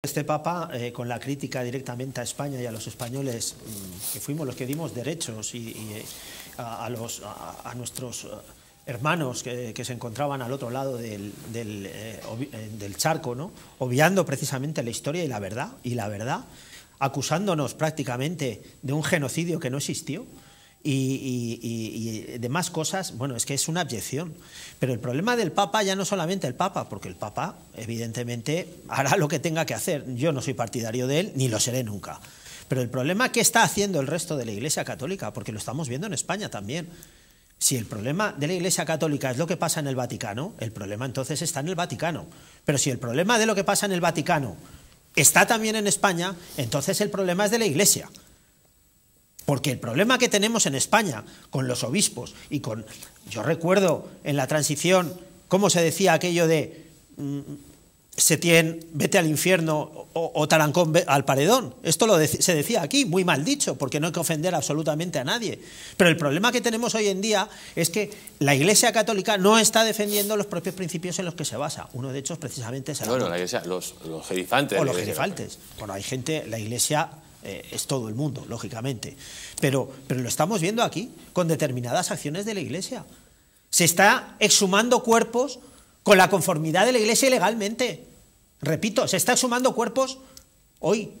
Este Papa, eh, con la crítica directamente a España y a los españoles, mm, que fuimos los que dimos derechos y, eh, a, nuestros eh, hermanos que, se encontraban al otro lado del, charco, ¿no? obviando precisamente la historia y la verdad, y la verdad, acusándonos prácticamente de un genocidio que no existió, y, demás cosas, bueno, es que es una abyección. Pero el problema del Papa ya no solamente el Papa, porque el Papa evidentemente hará lo que tenga que hacer. Yo no soy partidario de él, ni lo seré nunca. Pero el problema que está haciendo el resto de la Iglesia Católica, porque lo estamos viendo en España también. Si el problema de la Iglesia Católica es lo que pasa en el Vaticano, el problema entonces está en el Vaticano. Pero si el problema de lo que pasa en el Vaticano está también en España, entonces el problema es de la Iglesia. Porque el problema que tenemos en España con los obispos y con... Yo recuerdo en la transición cómo se decía aquello de mm, Setién, vete al infierno o, Tarancón al paredón. Esto lo se decía aquí, muy mal dicho, porque no hay que ofender absolutamente a nadie. Pero el problema que tenemos hoy en día es que la Iglesia Católica no está defendiendo los propios principios en los que se basa. Uno de ellos precisamente es el... Bueno, la iglesia, los, los gerifantes. O los gerifantes. Bueno, hay gente, la Iglesia eh, es todo el mundo, lógicamente. Pero, pero lo estamos viendo aquí, con determinadas acciones de la Iglesia. Se está exhumando cuerpos con la conformidad de la Iglesia ilegalmente. Repito, se está exhumando cuerpos hoy.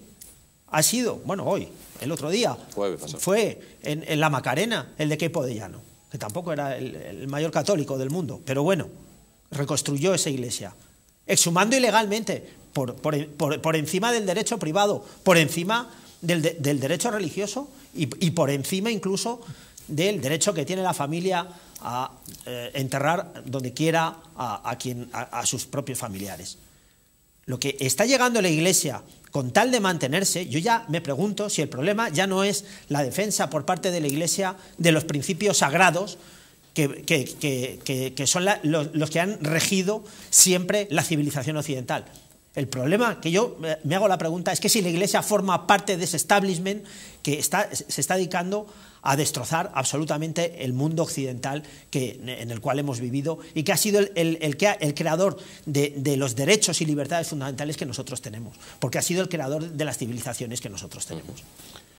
Ha sido, bueno, hoy, el otro día, fue en, la Macarena, el de Quepo de Llano, que tampoco era el, mayor católico del mundo, pero bueno, reconstruyó esa iglesia, exhumando ilegalmente, por encima del derecho privado, por encima del, derecho religioso y, por encima incluso del derecho que tiene la familia a eh, enterrar donde quiera a, quien, a, sus propios familiares. Lo que está llegando la Iglesia con tal de mantenerse, yo ya me pregunto si el problema ya no es la defensa por parte de la Iglesia de los principios sagrados que, son los que han regido siempre la civilización occidental. El problema que yo eh, me hago la pregunta es que si la Iglesia forma parte de ese establishment que se está dedicando a destrozar absolutamente el mundo occidental que, en el cual hemos vivido y que ha sido el, creador de, los derechos y libertades fundamentales que nosotros tenemos, porque ha sido el creador de las civilizaciones que nosotros tenemos.